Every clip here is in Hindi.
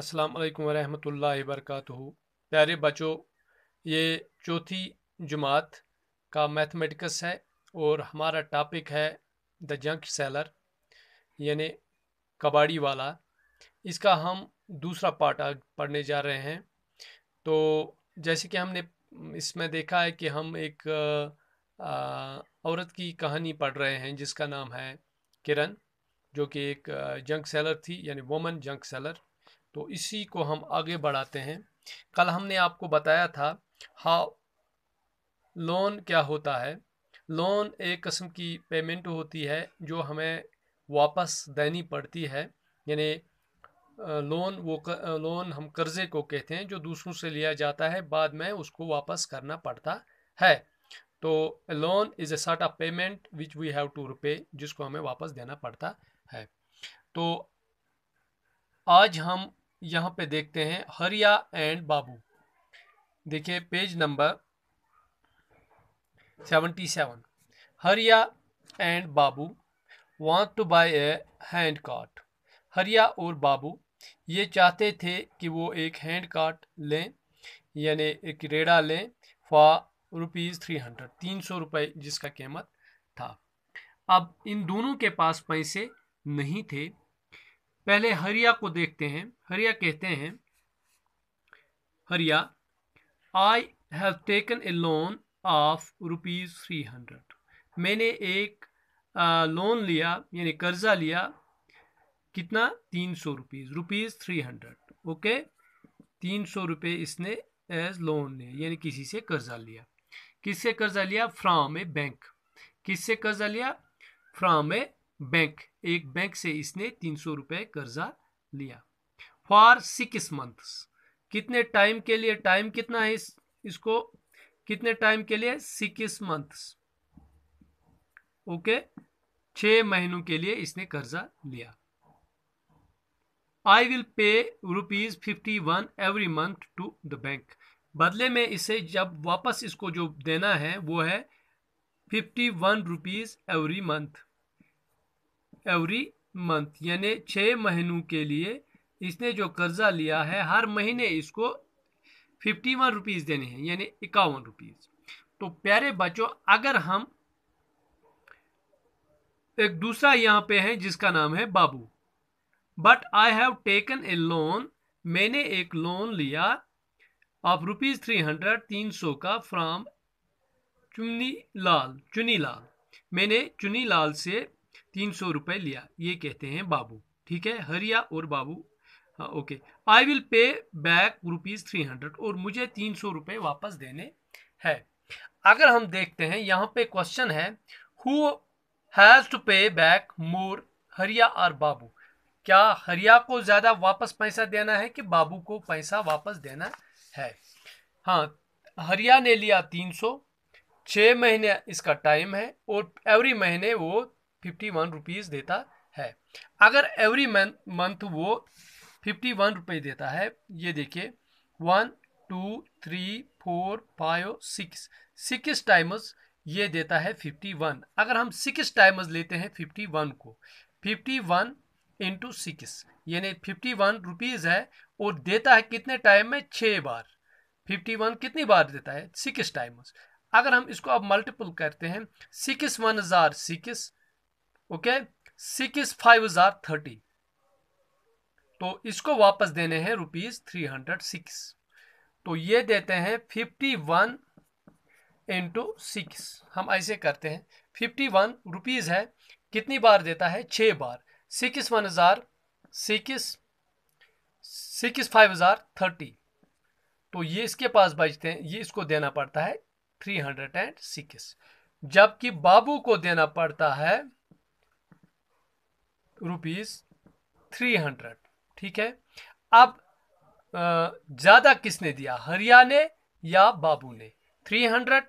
अस्सलाम वालेकुम रहमतुल्लाहि वबरकatuह प्यारे बच्चों ये चौथी जुमात का मैथमेटिक्स है और हमारा टॉपिक है द जंक सेलर यानी कबाड़ी वाला इसका हम दूसरा पार्ट पढ़ने जा रहे हैं तो जैसे कि हमने इसमें देखा है कि हम एक आ, औरत की कहानी पढ़ रहे हैं जिसका नाम है किरण जो कि एक जंक सेलर थी यानी वुमन जंक सेलर तो इसी को हम आगे बढ़ाते हैं कल हमने आपको बताया था हा लोन क्या होता है लोन एक कस्म की पेमेंट होती है जो हमें वापस देनी पड़ती है यानी लोन वो कर, लोन हम कर्ज़े को कहते हैं जो दूसरों से लिया जाता है बाद में उसको वापस करना पड़ता है तो loan is a sort of payment which we have to repay जिसको हमें वापस देना पड़ता है तो आज हम यहाँ पे देखते हैं हरिया एंड बाबू देखिए page number seventy seven Hariya and Babu want to buy a hand cart Hariya और बाबू ये चाहते थे कि वो एक हैंड कार्ट लें यानी एक रेड़ा लें फॉर रुपीज़ थ्री हंड्रेड तीन सौ रुपये जिसका कीमत था अब इन दोनों के पास पैसे नहीं थे पहले हरिया को देखते हैं हरिया कहते हैं Hariya I have taken a loan of rupees three hundred मैंने एक लोन लिया यानी कर्ज़ा लिया कितना तीन सौ rupees rupees three hundred okay तीन सौ रुपये इसने एज लोन लिया यानी किसी से कर्ज़ा लिया किससे कर्ज़ा लिया फ्राम ए बैंक किससे कर्ज़ा लिया फ्राम ए बैंक एक बैंक से इसने तीन सौ रुपये कर्जा लिया फॉर सिक्स मंथ्स कितने टाइम के लिए टाइम कितना है इस, इसको कितने टाइम के लिए सिक्स मंथ्स ओके छ महीनों के लिए इसने कर्जा लिया I will pay rupees fifty one every month to the bank बदले में इसे जब वापस इसको जो देना है वो है fifty one rupees every month every month यानी छः महीनों के लिए इसने जो कर्ज़ा लिया है हर महीने इसको फिफ्टी वन रुपीज़ देने हैं यानी इक्यावन रुपीज़ तो प्यारे बच्चों अगर हम एक दूसरा यहाँ पे है जिसका नाम है Babu but I have taken a loan मैंने एक लोन लिया ऑफ रुपीज़ थ्री हंड्रेड तीन सौ का फ्राम चुनी लाल चुनी लाल मैंने चुनी लाल से तीन सौ रुपए लिया ये कहते हैं बाबू ठीक है हरिया और बाबू हाँ okay I will pay back rupees three hundred और मुझे तीन सौ रुपये वापस देने हैं अगर हम देखते हैं यहाँ पे क्वेश्चन है who has to pay back more Hariya और बाबू क्या हरिया को ज़्यादा वापस पैसा देना है कि बाबू को पैसा वापस देना है हाँ हरिया ने लिया तीन सौ छः महीने इसका टाइम है और एवरी महीने वो फिफ्टी वन रुपीज़ देता है अगर एवरी मंथ वो फिफ्टी वन रुपये देता है ये देखिए one two three four five six six times ये देता है फिफ्टी वन अगर हम सिक्स टाइम्स लेते हैं फिफ्टी वन को फिफ्टी वन इंटू सिक्स यानी फिफ्टी वन रुपीज़ है और देता है कितने टाइम में छः बार फिफ्टी वन कितनी बार देता है सिक्स टाइम्स अगर हम इसको अब मल्टीपल करते हैं सिक्स वन हजार सिक्स ओके सिक्स फाइव हजार थर्टी तो इसको वापस देने हैं रुपीज थ्री हंड्रेड सिक्स तो ये देते हैं फिफ्टी वन इंटू सिक्स हम ऐसे करते हैं फिफ्टी वन रुपीज़ है कितनी बार देता है छः बार सिक्स वन हज़ार सिक्स सिक्स फाइव हज़ार थर्टी तो ये इसके पास बचते हैं ये इसको देना पड़ता है थ्री हंड्रेड एंड सिक्स जबकि बाबू को देना पड़ता है रुपीज थ्री हंड्रेड ठीक है अब ज़्यादा किसने दिया हरिया ने या बाबू ने थ्री हंड्रेड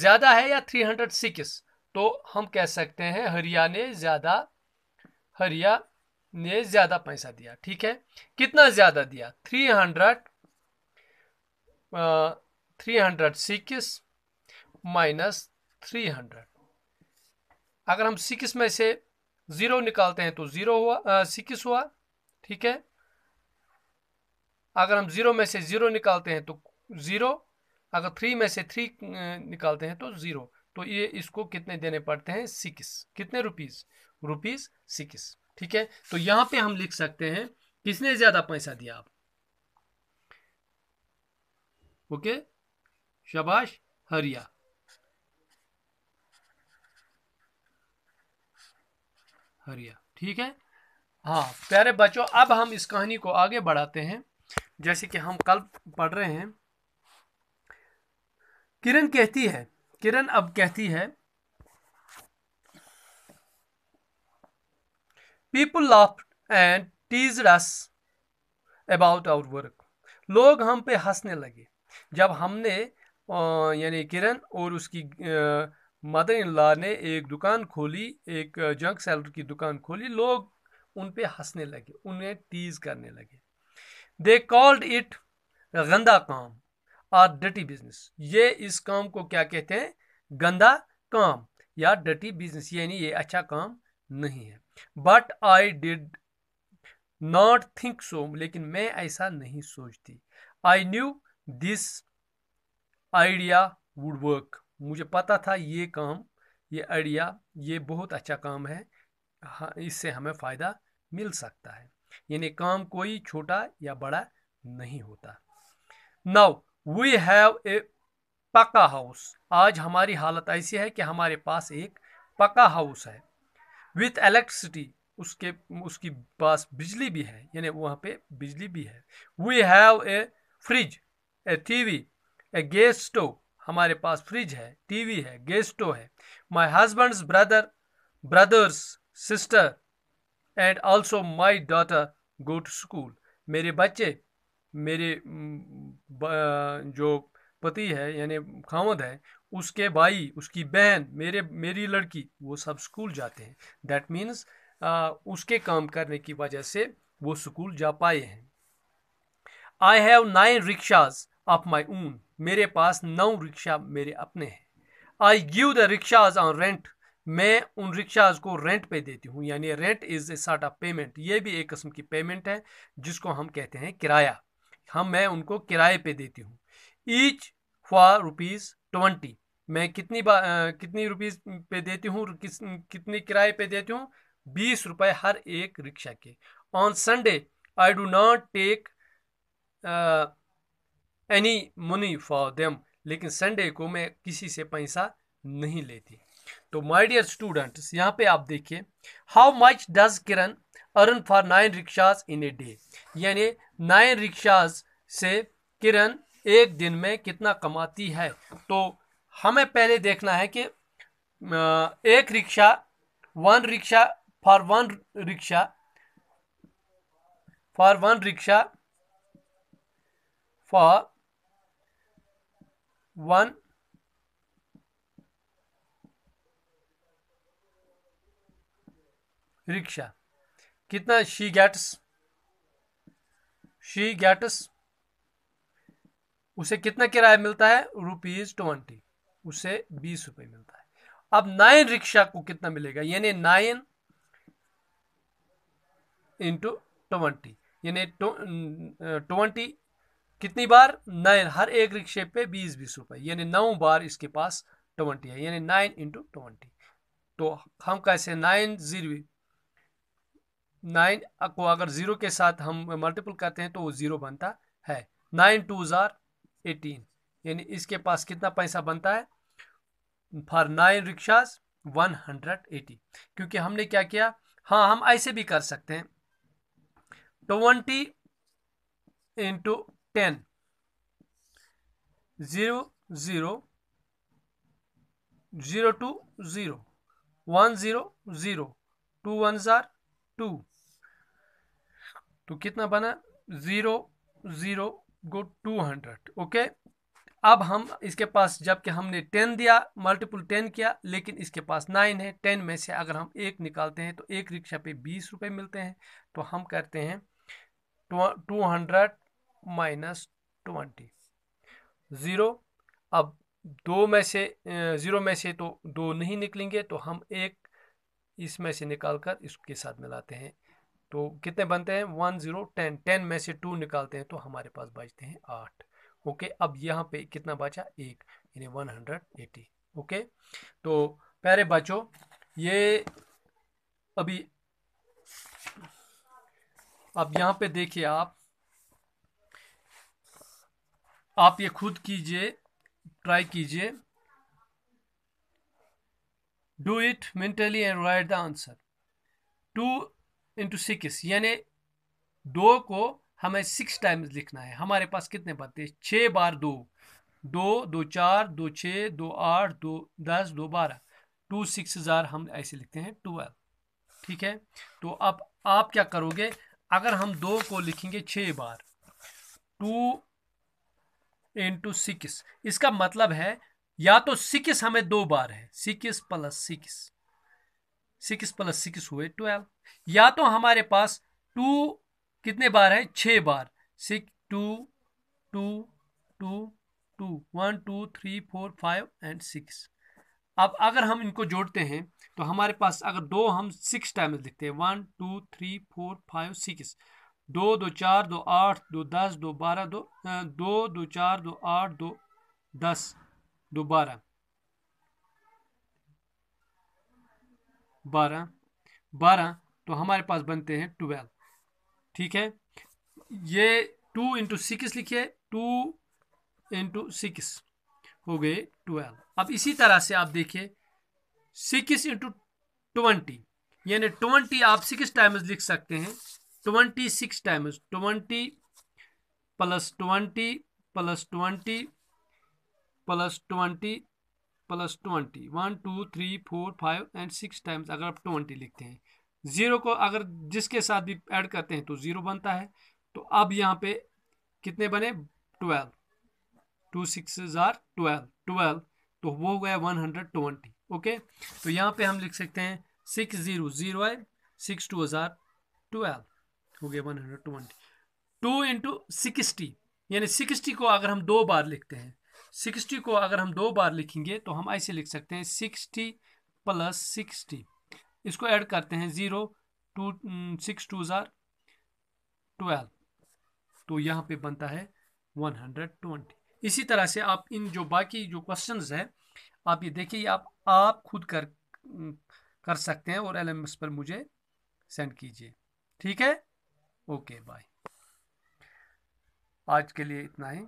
ज़्यादा है या थ्री हंड्रेड सिक्स तो हम कह सकते हैं हरिया ने ज़्यादा हरिया ने ज़्यादा पैसा दिया ठीक है कितना ज़्यादा दिया three hundred three hundred six minus three hundred अगर हम सिक्स में से ज़ीरो निकालते हैं तो ज़ीरो हुआ सिक्स हुआ ठीक है अगर हम ज़ीरो में से ज़ीरो निकालते हैं तो ज़ीरो अगर थ्री में से थ्री निकालते हैं तो ज़ीरो तो ये इसको कितने देने पड़ते हैं सिक्स कितने रुपीज़ रुपीज़ सिक्स ठीक है तो यहां पे हम लिख सकते हैं किसने ज़्यादा पैसा दिया आप ओके शबाश हरिया हरिया ठीक है हाँ प्यारे बच्चों अब हम इस कहानी को आगे बढ़ाते हैं जैसे कि हम कल पढ़ रहे हैं किरण कहती है किरण अब कहती है people laugh and tease us about our work लोग हम पे हंसने लगे जब हमने यानी किरण और उसकी आ, मदर इन ला ने एक दुकान खोली एक जंक सेलर की दुकान खोली लोग उन पर हंसने लगे उन्हें टीज करने लगे दे कॉल्ड इट गंदा काम आ डटी बिजनेस ये इस काम को क्या कहते हैं गंदा काम या डटी बिजनेस यानी ये अच्छा काम नहीं है but I did not think so लेकिन मैं ऐसा नहीं सोचती I knew this idea would work मुझे पता था ये काम ये आइडिया ये बहुत अच्छा काम है हाँ इससे हमें फ़ायदा मिल सकता है यानी काम कोई छोटा या बड़ा नहीं होता नाउ वी हैव ए पक्का हाउस आज हमारी हालत ऐसी है कि हमारे पास एक पक्का हाउस है विथ इलेक्ट्रिसिटी उसके उसकी पास बिजली भी है यानी वहाँ पे बिजली भी है we have a fridge a TV a gas stove हमारे पास फ्रिज है टीवी है गैस स्टोव है my husband's brother brothers sister and also my daughter go to school मेरे बच्चे मेरे जो पति है यानी खामद है उसके भाई उसकी बहन मेरे मेरी लड़की वो सब स्कूल जाते हैं दैट मीन्स उसके काम करने की वजह से वो स्कूल जा पाए हैं I have nine rickshaws of my own मेरे पास नौ रिक्शा मेरे अपने हैं I give the rickshaws on rent मैं उन रिक्शाज को रेंट पे देती हूँ यानी rent is a sort of payment ये भी एक किस्म की पेमेंट है जिसको हम कहते हैं किराया हम मैं उनको किराए पे देती हूँ ईच फॉर रुपीज़ ट्वेंटी मैं कितनी बा कितनी रुपीज़ पे देती हूँ किस कितने किराए पे देती हूँ बीस रुपए हर एक रिक्शा के on Sunday I do not take any money for them लेकिन संडे को मैं किसी से पैसा नहीं लेती तो माय डियर स्टूडेंट्स यहाँ पे आप देखिए how much does Kiran earn for nine rickshaws in a day यानी नाइन रिक्शाज से किरण एक दिन में कितना कमाती है तो हमें पहले देखना है कि एक rickshaw one rickshaw for one rickshaw for one rickshaw for one rickshaw कितना शी गेट्स शी गेट्स उसे कितना किराया मिलता है रुपीज ट्वेंटी उसे बीस रुपए मिलता है अब नाइन रिक्शा को कितना मिलेगा यानी नाइन इंटू ट्वेंटी यानी ट्वेंटी uh, कितनी बार नाइन हर एक रिक्शे पे बीस बीस रुपए यानी नौ बार इसके पास ट्वेंटी है यानी नाइन इंटू ट्वेंटी तो हम कैसे नाइन जीरो नाइन को अगर ज़ीरो के साथ हम मल्टीपल करते हैं तो वो ज़ीरो बनता है नाइन टू ज़ार एटीन यानी इसके पास कितना पैसा बनता है for nine rickshaws one hundred eighty क्योंकि हमने क्या किया हाँ हम ऐसे भी कर सकते हैं twenty into ten zero zero zero two zero one zero zero two one ज़ार टू तो कितना बना zero zero go to hundred okay अब हम इसके पास जबकि हमने टेन दिया मल्टीपल टेन किया लेकिन इसके पास नाइन है टेन में से अगर हम एक निकालते हैं तो एक रिक्शा पे बीस रुपए मिलते हैं तो हम करते हैं two hundred minus twenty zero अब दो में से ज़ीरो में से तो दो नहीं निकलेंगे तो हम एक इसमें से निकाल कर इसके साथ मिलाते हैं तो कितने बनते हैं वन ज़ीरो टेन टेन में से टू निकालते हैं तो हमारे पास बचते हैं आठ ओके अब यहाँ पे कितना बचा एक यानी वन हंड्रेड एटी ओके तो प्यारे बच्चों ये अभी अब यहाँ पे देखिए आप आप ये खुद कीजिए ट्राई कीजिए do it mentally and write the answer two into six यानी दो को हमें सिक्स टाइम्स लिखना है हमारे पास कितने पत्ते छः बार दो दो दो चार दो छः दो आठ दो दस दो बारह टू सिक्स हज़ार हम ऐसे लिखते हैं ट्वेल्व ठीक है तो अब आप क्या करोगे अगर हम दो को लिखेंगे छः बार टू इंटू सिक्स इसका मतलब है या तो सिक्स हमें दो बार है six plus six six plus six हुए ट्वेल्व या तो हमारे पास टू कितने बार है छः बार six two two two two one two three four five and six अब अगर हम इनको जोड़ते हैं तो हमारे पास अगर दो हम सिक्स टाइम्स लिखते हैं one two three four five six दो दो चार दो आठ दो दस दो बारह दो दो दो चार दो आठ दो दस दो बारह बारह बारह तो हमारे पास बनते हैं ट्वेल्व ठीक है ये टू इंटू सिक्स लिखिए टू इंटू सिक्स हो गए ट्वेल्व अब इसी तरह से आप देखिए सिक्स इंटू ट्वेंटी यानी ट्वेंटी आप सिक्स टाइम्स लिख सकते हैं twenty six times twenty plus twenty plus twenty plus twenty plus twenty one two three four five and six times अगर आप ट्वेंटी लिखते हैं ज़ीरो को अगर जिसके साथ भी ऐड करते हैं तो ज़ीरो बनता है तो अब यहाँ पे कितने बने twelve two six are twelve twelve तो वो हो गया वन हंड्रेड ट्वेंटी ओके तो यहाँ पे हम लिख सकते हैं सिक्स ज़ीरो ज़ीरो है सिक्स टू हज़ार ट्वेल्व हो गया one hundred twenty two into sixty यानी सिक्सटी को अगर हम दो बार लिखते हैं सिक्सटी को अगर हम दो बार लिखेंगे तो हम ऐसे लिख सकते हैं सिक्सटी प्लस सिक्सटी इसको ऐड करते हैं ज़ीरो टू सिक्स टू ज़ार ट्वेल्व तो यहाँ पे बनता है वन हंड्रेड ट्वेंटी इसी तरह से आप इन जो बाकी जो क्वेश्चन हैं आप ये देखिए आप आप खुद कर कर सकते हैं और एल पर मुझे सेंड कीजिए ठीक है ओके बाय आज के लिए इतना ही